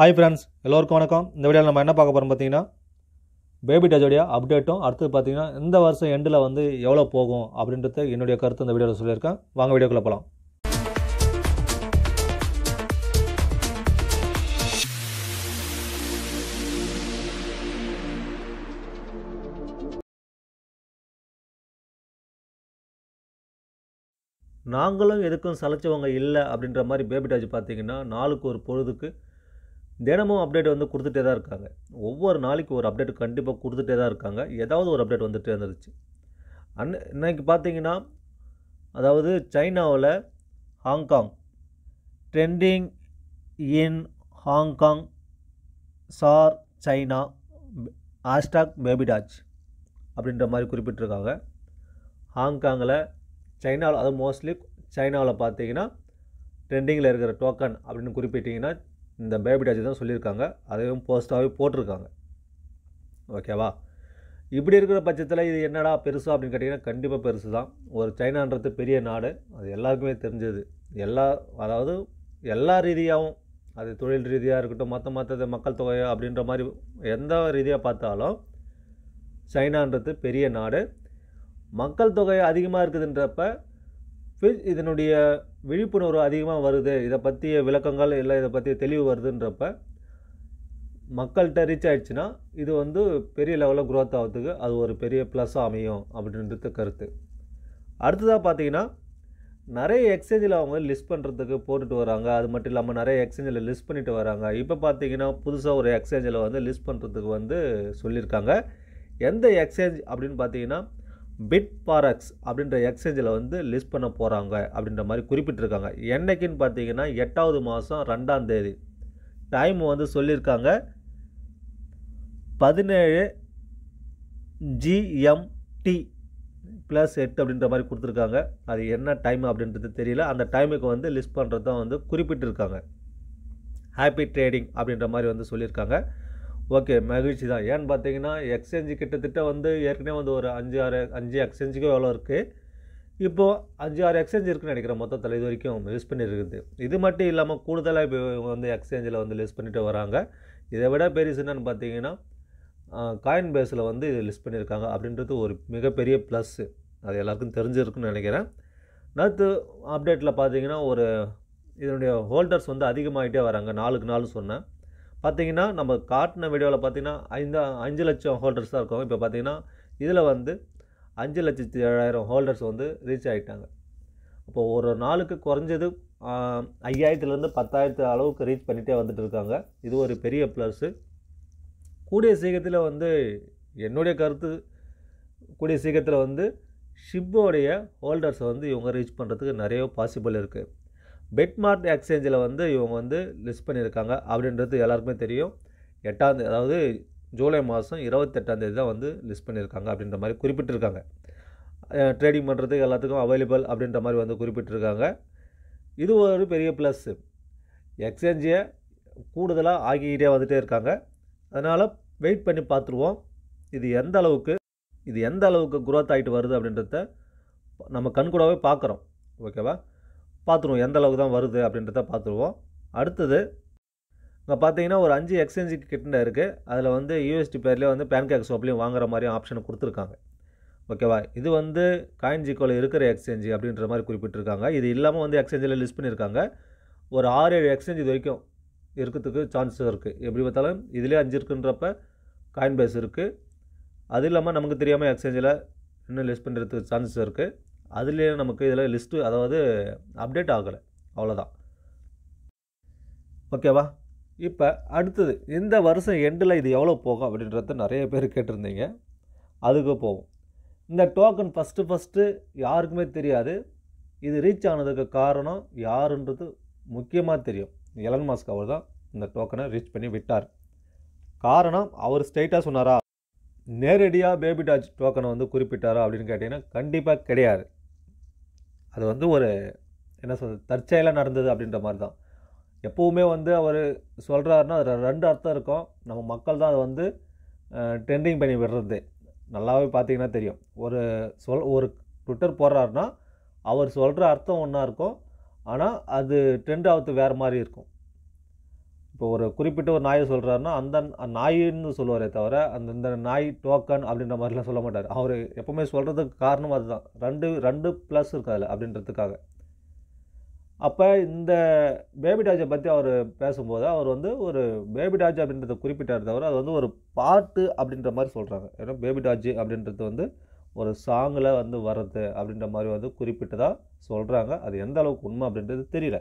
hi friends எல்லோருக்கும் வணக்கம் இந்த வீடியோவில் நம்ம என்ன பார்க்க போகிறோம் பார்த்தீங்கன்னா பேபி டஜோடைய அப்டேட்டும் அடுத்தது பார்த்தீங்கன்னா இந்த வருஷம் எண்டில் வந்து எவ்வளோ போகும் அப்படின்றது என்னுடைய கருத்து இந்த வீடியோவில் சொல்லியிருக்கேன் வாங்க வீடியோக்குள்ளே போகலாம் நாங்களும் எதுக்கும் சலைச்சவங்க இல்லை அப்படின்ற மாதிரி பேபி டாஜ் பார்த்தீங்கன்னா நாளுக்கு ஒரு பொழுதுக்கு தினமும் அப்டேட் வந்து கொடுத்துட்டே தான் இருக்காங்க ஒவ்வொரு நாளைக்கு ஒரு அப்டேட் கண்டிப்பாக கொடுத்துட்டே தான் இருக்காங்க ஏதாவது ஒரு அப்டேட் வந்துகிட்டே இருந்துருச்சு அன் இன்றைக்கி பார்த்தீங்கன்னா அதாவது சைனாவில் Hong Kong trending in Hong Kong sir China hashtag BabyDoge அப்படின்ற மாதிரி குறிப்பிட்டிருக்காங்க ஹாங்காங்கில் சைனாவில் அது மோஸ்ட்லி சைனாவில் பார்த்தீங்கன்னா ட்ரெண்டிங்கில் இருக்கிற டோக்கன் அப்படின்னு குறிப்பிட்டிங்கன்னா இந்த டாச்சு தான் சொல்லியிருக்காங்க அதையும் போஸ்ட்டாகவே போட்டிருக்காங்க ஓகேவா இப்படி இருக்கிற பட்சத்தில் இது என்னடா பெருசு அப்படின்னு கேட்டிங்கன்னா கண்டிப்பாக பெருசு தான் ஒரு சைனான்றது பெரிய நாடு அது எல்லாருக்குமே தெரிஞ்சது எல்லா அதாவது எல்லா ரீதியாகவும் அது தொழில் ரீதியாக இருக்கட்டும் மற்ற மற்றது மக்கள் தொகை அப்படின்ற மாதிரி எந்த ரீதியாக பார்த்தாலும் சைனான்றது பெரிய நாடு மக்கள் தொகை அதிகமாக இருக்குதுன்றப்ப இதனுடைய விழிப்புணர்வு அதிகமாக வருது இதை பற்றிய விளக்கங்கள் இல்லை இதை பற்றிய தெளிவு வருதுன்றப்ப மக்கள்கிட்ட ரீச் ஆகிடுச்சுன்னா இது வந்து பெரிய லெவலில் க்ரோத் ஆகிறதுக்கு அது ஒரு பெரிய ப்ளஸ்ஸாக அமையும் அப்படின்றது கருத்து அடுத்ததாக பார்த்தீங்கன்னா நிறைய எக்ஸ்சேஞ்சில் அவங்க லிஸ்ட் பண்ணுறதுக்கு போட்டுட்டு வராங்க அது மட்டும் இல்லாமல் நிறைய எக்ஸ்சேஞ்சில் லிஸ்ட் பண்ணிட்டு வராங்க இப்போ பார்த்தீங்கன்னா புதுசாக ஒரு எக்ஸ்சேஞ்சில் வந்து லிஸ்ட் பண்ணுறதுக்கு வந்து சொல்லியிருக்காங்க எந்த எக்ஸ்சேஞ்ச் அப்படின்னு பார்த்தீங்கன்னா பிட் பாரக்ஸ் அப்படின்ற எக்ஸ்சேஞ்சில் வந்து லிஸ்ட் பண்ண போகிறாங்க அப்படின்ற மாதிரி குறிப்பிட்டிருக்காங்க என்றைக்குன்னு பார்த்தீங்கன்னா எட்டாவது மாதம் ரெண்டாம் தேதி டைம் வந்து சொல்லியிருக்காங்க பதினேழு ஜிஎம்டி ப்ளஸ் எட்டு அப்படின்ற மாதிரி கொடுத்துருக்காங்க அது என்ன டைம் அப்படின்றது தெரியல அந்த டைமுக்கு வந்து லிஸ்ட் பண்ணுறது தான் வந்து குறிப்பிட்டிருக்காங்க ஹாப்பி ட்ரேடிங் அப்படின்ற மாதிரி வந்து சொல்லியிருக்காங்க ஓகே மகிழ்ச்சி தான் ஏன்னு பார்த்தீங்கன்னா எக்ஸ்சேஞ்சு கிட்டத்தட்ட வந்து ஏற்கனவே வந்து ஒரு அஞ்சு ஆறு அஞ்சு எக்ஸ்சேஞ்சுக்கும் எவ்வளோ இருக்குது இப்போது அஞ்சு ஆறு எக்ஸ்சேஞ்ச் இருக்குன்னு நினைக்கிறேன் மொத்தத்தில் இது வரைக்கும் யூஸ் பண்ணியிருக்குது இது மட்டும் இல்லாமல் கூடுதலாக இப்போ வந்து எக்ஸ்சேஞ்சில் வந்து லிஸ்ட் பண்ணிட்டு வராங்க இதை விட பெருசு என்னன்னு பார்த்தீங்கன்னா காயின் பேஸில் வந்து இது லிஸ்ட் பண்ணியிருக்காங்க அப்படின்றது ஒரு மிகப்பெரிய ப்ளஸ்ஸு அது எல்லாருக்கும் தெரிஞ்சிருக்குன்னு நினைக்கிறேன் நேற்று அப்டேட்டில் பார்த்தீங்கன்னா ஒரு இதனுடைய ஹோல்டர்ஸ் வந்து அதிகமாகிட்டே வராங்க நாளுக்கு நாள் சொன்னேன் பார்த்தீங்கன்னா நம்ம காட்டின வீடியோவில் பார்த்தீங்கன்னா ஐந்து அஞ்சு லட்சம் ஹோல்டர்ஸ் தான் இருக்காங்க இப்போ பார்த்தீங்கன்னா இதில் வந்து அஞ்சு லட்சத்தி ஏழாயிரம் ஹோல்டர்ஸ் வந்து ரீச் ஆகிட்டாங்க அப்போது ஒரு நாளுக்கு குறைஞ்சது ஐயாயிரத்துலேருந்து பத்தாயிரத்து அளவுக்கு ரீச் பண்ணிகிட்டே வந்துட்டு இருக்காங்க இது ஒரு பெரிய ப்ளஸ்ஸு கூடிய சீக்கிரத்தில் வந்து என்னுடைய கருத்து கூடிய சீக்கிரத்தில் வந்து ஷிப்போடைய ஹோல்டர்ஸை வந்து இவங்க ரீச் பண்ணுறதுக்கு நிறைய பாசிபிள் இருக்குது பெட்மார்க் எக்ஸ்சேஞ்சில் வந்து இவங்க வந்து லிஸ்ட் பண்ணியிருக்காங்க அப்படின்றது எல்லாருக்குமே தெரியும் எட்டாந்தேதி அதாவது ஜூலை மாதம் இருபத்தெட்டாந்தேதி தான் வந்து லிஸ்ட் பண்ணியிருக்காங்க அப்படின்ற மாதிரி குறிப்பிட்டிருக்காங்க ட்ரேடிங் பண்ணுறதுக்கு எல்லாத்துக்கும் அவைலபிள் அப்படின்ற மாதிரி வந்து குறிப்பிட்டிருக்காங்க இது ஒரு பெரிய ப்ளஸ்ஸு எக்ஸ்சேஞ்சை கூடுதலாக ஆகிக்கிட்டே வந்துகிட்டே இருக்காங்க அதனால் வெயிட் பண்ணி பார்த்துருவோம் இது எந்த அளவுக்கு இது எந்த அளவுக்கு குரோத் ஆகிட்டு வருது அப்படின்றத நம்ம கண்கூடாவே பார்க்குறோம் ஓகேவா பார்த்துருவோம் எந்த அளவுக்கு தான் வருது அப்படின்றத பார்த்துருவோம் அடுத்தது இங்கே பார்த்தீங்கன்னா ஒரு அஞ்சு எக்ஸ்சேஞ்சு கிட்டே இருக்குது அதில் வந்து யூஎஸ்டி பேர்லேயே வந்து பேன்கேக் சோப்லேயும் வாங்குற மாதிரியும் ஆப்ஷன் கொடுத்துருக்காங்க ஓகேவா இது வந்து காயின் ஜிக்கோவில் இருக்கிற எக்ஸ்சேஞ்சு அப்படின்ற மாதிரி குறிப்பிட்டிருக்காங்க இது இல்லாமல் வந்து எக்ஸ்சேஞ்சில் லிஸ்ட் பண்ணியிருக்காங்க ஒரு ஆறு ஏழு எக்ஸ்சேஞ்ச் இது வரைக்கும் இருக்கிறதுக்கு சான்ஸ் இருக்குது எப்படி பார்த்தாலும் இதிலே அஞ்சு இருக்குன்றப்ப காயின் பேஸ் இருக்குது அது இல்லாமல் நமக்கு தெரியாமல் எக்ஸ்சேஞ்சில் இன்னும் லிஸ்ட் பண்ணுறதுக்கு சான்சஸ் இருக்குது அதுலேயே நமக்கு இதில் லிஸ்ட்டு அதாவது அப்டேட் ஆகலை அவ்வளோதான் ஓகேவா இப்போ அடுத்தது இந்த வருஷம் எண்டில் இது எவ்வளோ போகும் அப்படின்றத நிறைய பேர் கேட்டிருந்தீங்க அதுக்கு போவோம் இந்த டோக்கன் ஃபஸ்ட்டு ஃபஸ்ட்டு யாருக்குமே தெரியாது இது ரீச் ஆனதுக்கு காரணம் யாருன்றது முக்கியமாக தெரியும் எலன் மாஸ்க் அவர் தான் இந்த டோக்கனை ரீச் பண்ணி விட்டார் காரணம் அவர் ஸ்ட்ரைட்டாக சொன்னாரா நேரடியாக பேபி டாஜ் டோக்கனை வந்து குறிப்பிட்டாரா அப்படின்னு கேட்டிங்கன்னா கண்டிப்பாக கிடையாது அது வந்து ஒரு என்ன சொல்கிறது தற்செயலாக நடந்தது அப்படின்ற மாதிரி தான் எப்போவுமே வந்து அவர் சொல்கிறாருன்னா அதில் ரெண்டு அர்த்தம் இருக்கும் நம்ம மக்கள் தான் அதை வந்து ட்ரெண்டிங் பண்ணி விடுறது நல்லாவே பார்த்தீங்கன்னா தெரியும் ஒரு சொல் ஒரு ட்விட்டர் போடுறாருன்னா அவர் சொல்கிற அர்த்தம் ஒன்றா இருக்கும் ஆனால் அது ட்ரெண்ட் ஆகுது வேறு மாதிரி இருக்கும் இப்போ ஒரு குறிப்பிட்ட ஒரு நாயை சொல்கிறாருன்னா அந்த நாயின்னு சொல்லுவாரே தவிர அந்த இந்த நாய் டோக்கன் அப்படின்ற மாதிரிலாம் சொல்ல மாட்டார் அவர் எப்போவுமே சொல்கிறதுக்கு காரணம் அதுதான் ரெண்டு ரெண்டு ப்ளஸ் இருக்காது அப்படின்றதுக்காக அப்போ இந்த பேபி டாஜை பற்றி அவர் பேசும்போது அவர் வந்து ஒரு பேபி டாஜ் அப்படின்றத குறிப்பிட்டார் தவிர அது வந்து ஒரு பாட்டு அப்படின்ற மாதிரி சொல்கிறாங்க ஏன்னா பேபி டாஜ் அப்படின்றது வந்து ஒரு சாங்கில் வந்து வர்றது அப்படின்ற மாதிரி வந்து குறிப்பிட்டதாக சொல்கிறாங்க அது எந்த அளவுக்கு உண்மை அப்படின்றது தெரியல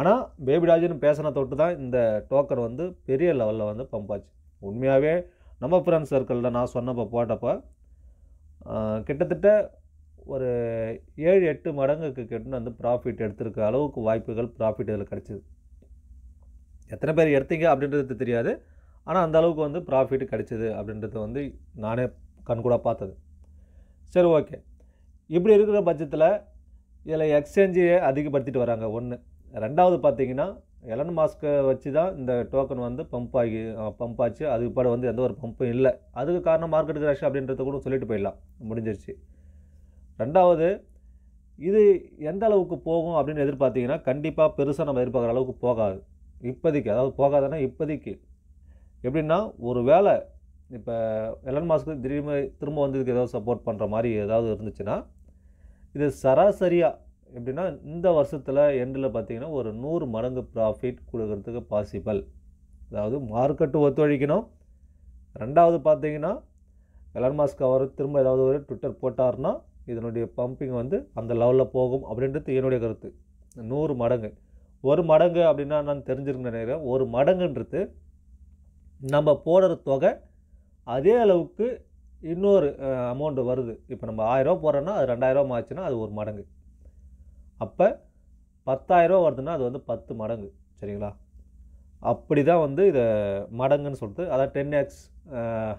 ஆனால் பேபிராஜன் பேசின தொட்டு தான் இந்த டோக்கன் வந்து பெரிய லெவலில் வந்து பம்பாச்சு உண்மையாகவே நம்ம ஃப்ரெண்ட்ஸ் சர்க்கிளில் நான் சொன்னப்போ போட்டப்போ கிட்டத்தட்ட ஒரு ஏழு எட்டு மடங்குக்கு கிட்ட வந்து ப்ராஃபிட் எடுத்துருக்க அளவுக்கு வாய்ப்புகள் ப்ராஃபிட் இதில் கிடச்சிது எத்தனை பேர் எடுத்தீங்க அப்படின்றது தெரியாது ஆனால் அந்த அளவுக்கு வந்து ப்ராஃபிட் கிடச்சிது அப்படின்றத வந்து நானே கண்கூட பார்த்தது சரி ஓகே இப்படி இருக்கிற பட்சத்தில் இதில் எக்ஸ்சேஞ்சே அதிகப்படுத்திட்டு வராங்க ஒன்று ரெண்டாவது பார்த்தீங்கன்னா எலன் மாஸ்க்கை வச்சு தான் இந்த டோக்கன் வந்து பம்ப் ஆகி பம்ப் ஆச்சு அதுக்கு பாட வந்து எந்த ஒரு பம்பும் இல்லை அதுக்கு காரணம் மார்க்கெட் கிராஷ் அப்படின்றத கூட சொல்லிட்டு போயிடலாம் முடிஞ்சிருச்சு ரெண்டாவது இது எந்த அளவுக்கு போகும் அப்படின்னு எதிர்பார்த்திங்கன்னா கண்டிப்பாக பெருசாக நம்ம எதிர்பார்க்குற அளவுக்கு போகாது இப்போதைக்கு அதாவது போகாதுன்னா இப்போதைக்கு எப்படின்னா ஒரு வேலை இப்போ எலன் மாஸ்க்கு திரும்ப திரும்ப வந்து இதுக்கு ஏதாவது சப்போர்ட் பண்ணுற மாதிரி ஏதாவது இருந்துச்சுன்னா இது சராசரியாக எப்படின்னா இந்த வருஷத்தில் எண்டில் பார்த்தீங்கன்னா ஒரு நூறு மடங்கு ப்ராஃபிட் கொடுக்கறதுக்கு பாசிபிள் அதாவது மார்க்கெட்டு ஒத்துழைக்கணும் ரெண்டாவது பார்த்தீங்கன்னா எலன் மாஸ்க் அவர் திரும்ப ஏதாவது ஒரு ட்விட்டர் போட்டார்னா இதனுடைய பம்பிங் வந்து அந்த லெவலில் போகும் அப்படின்றது என்னுடைய கருத்து நூறு மடங்கு ஒரு மடங்கு அப்படின்னா நான் தெரிஞ்சிருக்கேன் நினைக்கிறேன் ஒரு மடங்குன்றது நம்ம போடுற தொகை அதே அளவுக்கு இன்னொரு அமௌண்ட்டு வருது இப்போ நம்ம ஆயிரரூவா போடுறோன்னா அது ரெண்டாயிரரூவா ஆச்சுன்னா அது ஒரு மடங்கு அப்போ பத்தாயிரரூவா வருதுன்னா அது வந்து பத்து மடங்கு சரிங்களா அப்படி தான் வந்து இதை மடங்குன்னு சொல்லிட்டு அதாவது ten X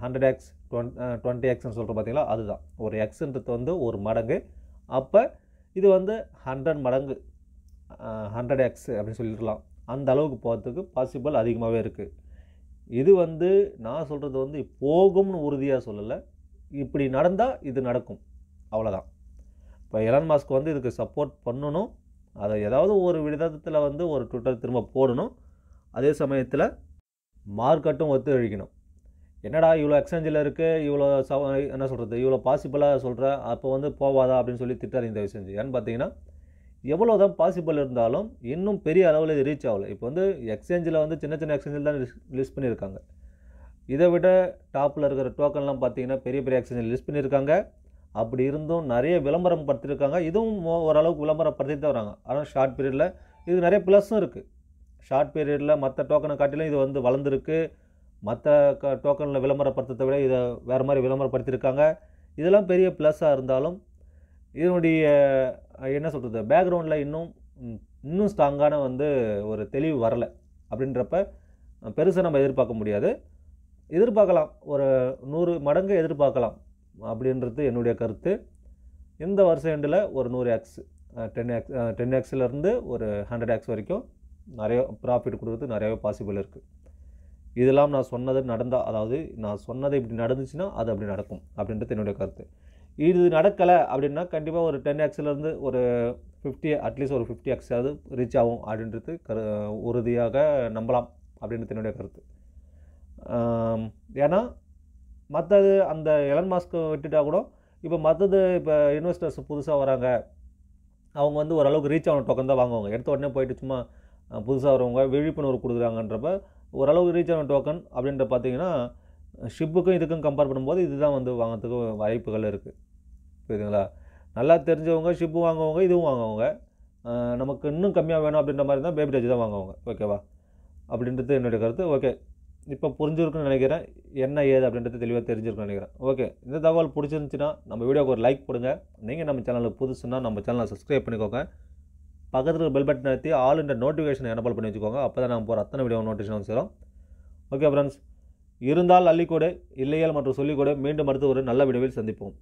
hundred X twenty twenty எக்ஸ்னு சொல்கிற பார்த்தீங்களா அதுதான் ஒரு எக்ஸுன்றது வந்து ஒரு மடங்கு அப்போ இது வந்து ஹண்ட்ரட் மடங்கு ஹண்ட்ரட் எக்ஸ் அப்படின்னு சொல்லிடலாம் அந்த அளவுக்கு போகிறதுக்கு பாசிபிள் அதிகமாகவே இருக்குது இது வந்து நான் சொல்கிறது வந்து போகும்னு உறுதியாக சொல்லலை இப்படி நடந்தால் இது நடக்கும் அவ்வளோதான் இப்போ எலான் மாஸ்க் வந்து இதுக்கு சப்போர்ட் பண்ணணும் அதை ஏதாவது ஒரு விதத்தில் வந்து ஒரு ட்விட்டர் திரும்ப போடணும் அதே சமயத்தில் மார்க்கெட்டும் ஒத்துழைக்கணும் என்னடா இவ்வளோ எக்ஸ்சேஞ்சில் இருக்குது இவ்வளோ ச என்ன சொல்கிறது இவ்வளோ பாசிபிளாக சொல்கிற அப்போ வந்து போவாதா அப்படின்னு சொல்லி திட்டார் இந்த விஷயம் ஏன்னு பார்த்தீங்கன்னா எவ்வளோ தான் பாசிபிள் இருந்தாலும் இன்னும் பெரிய அளவில் இது ரீச் ஆகலை இப்போ வந்து எக்ஸ்சேஞ்சில் வந்து சின்ன சின்ன எக்ஸ்சேஞ்சில் தான் லிஸ்ட் பண்ணியிருக்காங்க இதை விட டாப்பில் இருக்கிற டோக்கன்லாம் பார்த்தீங்கன்னா பெரிய பெரிய எக்ஸ்சேஞ்சில் லிஸ்ட் பண்ணியிருக்காங்க அப்படி இருந்தும் நிறைய விளம்பரம் படுத்திருக்காங்க இதுவும் ஓரளவுக்கு விளம்பரப்படுத்திட்டு வராங்க ஆனால் ஷார்ட் பீரியடில் இது நிறைய ப்ளஸ்ஸும் இருக்குது ஷார்ட் பீரியடில் மற்ற டோக்கனை காட்டிலும் இது வந்து வளர்ந்துருக்கு மற்ற க டோக்கனில் விளம்பரப்படுத்துறதை விட இதை வேறு மாதிரி விளம்பரப்படுத்தியிருக்காங்க இதெல்லாம் பெரிய ப்ளஸ்ஸாக இருந்தாலும் இதனுடைய என்ன சொல்கிறது பேக்ரவுண்டில் இன்னும் இன்னும் ஸ்ட்ராங்கான வந்து ஒரு தெளிவு வரலை அப்படின்றப்ப பெருசாக நம்ம எதிர்பார்க்க முடியாது எதிர்பார்க்கலாம் ஒரு நூறு மடங்கு எதிர்பார்க்கலாம் அப்படின்றது என்னுடைய கருத்து இந்த வருஷ எண்டில் ஒரு நூறு ஆக்ஸ் டென் ஆக்ஸ் டென் ஆக்ஸ்லேருந்து ஒரு ஹண்ட்ரட் ஆக்ஸ் வரைக்கும் நிறைய ப்ராஃபிட் கொடுக்குறது நிறையவே பாசிபிள் இருக்குது இதெல்லாம் நான் சொன்னது நடந்தால் அதாவது நான் சொன்னது இப்படி நடந்துச்சுன்னா அது அப்படி நடக்கும் அப்படின்றது என்னுடைய கருத்து இது நடக்கலை அப்படின்னா கண்டிப்பாக ஒரு டென் ஆக்ஸ்லேருந்து ஒரு ஃபிஃப்டி அட்லீஸ்ட் ஒரு ஃபிஃப்டி ஆக்ஸாவது ரீச் ஆகும் அப்படின்றது கரு உறுதியாக நம்பலாம் அப்படின்றது என்னுடைய கருத்து ஏன்னா மற்றது அந்த எலன் மாஸ்க்கு விட்டுட்டால் கூட இப்போ மற்றது இப்போ இன்வெஸ்டர்ஸ் புதுசாக வராங்க அவங்க வந்து ஓரளவுக்கு ரீச் ஆன டோக்கன் தான் வாங்குவாங்க எடுத்த உடனே போயிட்டு சும்மா புதுசாக வரவங்க விழிப்புணர்வு கொடுக்குறாங்கன்றப்ப ஓரளவுக்கு ரீச் ஆன டோக்கன் அப்படின்ற பார்த்தீங்கன்னா ஷிப்புக்கும் இதுக்கும் கம்பேர் பண்ணும்போது இதுதான் வந்து வாங்கிறதுக்கு வாய்ப்புகள் இருக்குது புரியுதுங்களா நல்லா தெரிஞ்சவங்க ஷிப்பு வாங்குவவங்க இதுவும் வாங்குவாங்க நமக்கு இன்னும் கம்மியாக வேணும் அப்படின்ற மாதிரி தான் பேபி டேஜ் தான் வாங்குவாங்க ஓகேவா அப்படின்றது என்னுடைய கருத்து ஓகே இப்போ புரிஞ்சிருக்குன்னு நினைக்கிறேன் என்ன ஏது அப்படின்றது தெளிவாக தெரிஞ்சிருக்குன்னு நினைக்கிறேன் ஓகே இந்த தகவல் பிடிச்சிருந்துச்சின்னா நம்ம வீடியோக்கு ஒரு லைக் கொடுங்க நீங்கள் நம்ம சேனலுக்கு புதுசுன்னா நம்ம சேனலை சப்ஸ்கிரைப் பண்ணிக்கோங்க பக்கத்தில் பெல் பட்டன் நடத்தி ஆல் இந்த நோட்டிஃபிகேஷன் எனபிள் பண்ணி வச்சுக்கோங்க அப்போ தான் நம்ம போகிற அத்தனை வீடியோ நோட்டிஃபிகேஷன் வந்து ஓகே ஃப்ரெண்ட்ஸ் இருந்தால் அள்ளிக்கூட இல்லையால் மற்றும் சொல்லிக்கூட மீண்டும் அடுத்து ஒரு நல்ல வீடியோவில் சந்திப்போம்